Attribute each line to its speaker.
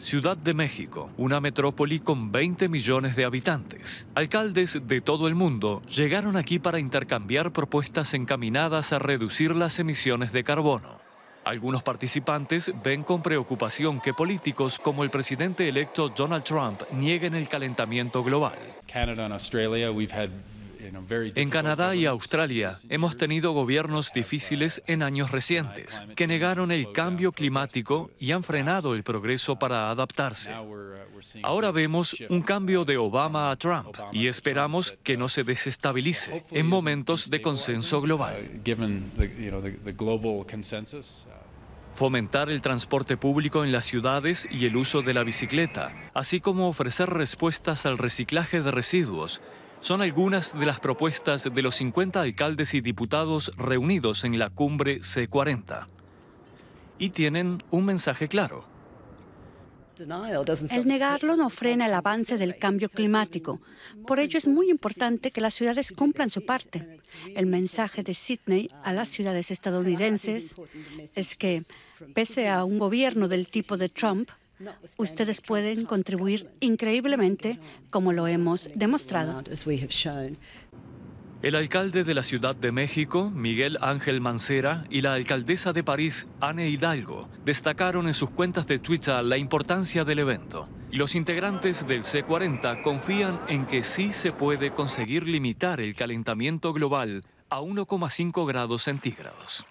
Speaker 1: Ciudad de México, una metrópoli con 20 millones de habitantes. Alcaldes de todo el mundo llegaron aquí para intercambiar propuestas encaminadas a reducir las emisiones de carbono. Algunos participantes ven con preocupación que políticos como el presidente electo Donald Trump nieguen el calentamiento global. En Canadá y Australia hemos tenido gobiernos difíciles en años recientes que negaron el cambio climático y han frenado el progreso para adaptarse. Ahora vemos un cambio de Obama a Trump y esperamos que no se desestabilice en momentos de consenso global. Fomentar el transporte público en las ciudades y el uso de la bicicleta, así como ofrecer respuestas al reciclaje de residuos son algunas de las propuestas de los 50 alcaldes y diputados reunidos en la cumbre C40. Y tienen un mensaje claro.
Speaker 2: El negarlo no frena el avance del cambio climático. Por ello es muy importante que las ciudades cumplan su parte. El mensaje de Sydney a las ciudades estadounidenses es que, pese a un gobierno del tipo de Trump, pues, ustedes pueden contribuir increíblemente como lo hemos demostrado.
Speaker 1: El alcalde de la Ciudad de México, Miguel Ángel Mancera, y la alcaldesa de París, Anne Hidalgo, destacaron en sus cuentas de Twitter la importancia del evento. los integrantes del C40 confían en que sí se puede conseguir limitar el calentamiento global a 1,5 grados centígrados.